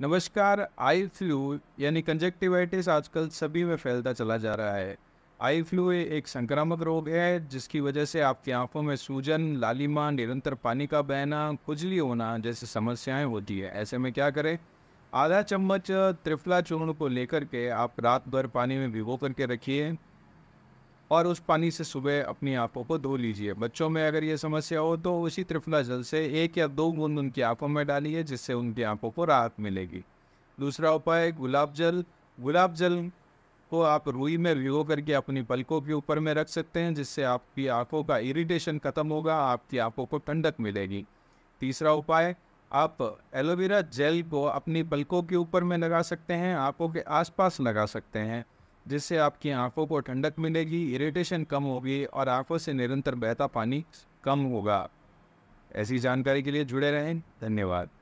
नमस्कार eye flu यानी conjunctivitis आजकल सभी में फैलता चला जा रहा है आई फ्लू एक संक्रामक रोग है जिसकी वजह से आपकी आंखों में सूजन लालिमा निरंतर पानी का बहना खुजली होना जैसी समस्याएं होती है ऐसे में क्या करें आधा चम्मच त्रिफला चूर्ण को लेकर के आप रात भर पानी में भिगो करके रखिए और उस पानी से सुबह अपनी आंखों को धो लीजिए बच्चों में अगर ये समस्या हो तो उसी त्रिफला जल से एक या दो बूंद उनकी आंखों में डालिए जिससे उनकी आंखों को राहत मिलेगी दूसरा उपाय गुलाब जल गुलाब जल को आप रुई में भिगो करके अपनी पलकों के ऊपर में रख सकते हैं जिससे आपकी आंखों का इरिटेशन ख़त्म होगा आपकी आंखों को ठंडक मिलेगी तीसरा उपाय आप एलोवेरा जेल को अपनी पलकों के ऊपर में लगा सकते हैं आंखों के आसपास लगा सकते हैं जिससे आपकी आंखों को ठंडक मिलेगी इरिटेशन कम होगी और आंखों से निरंतर बहता पानी कम होगा ऐसी जानकारी के लिए जुड़े रहें धन्यवाद